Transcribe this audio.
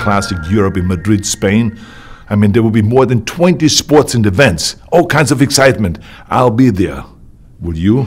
Classic Europe in Madrid, Spain. I mean, there will be more than 20 sports and events, all kinds of excitement. I'll be there. Will you?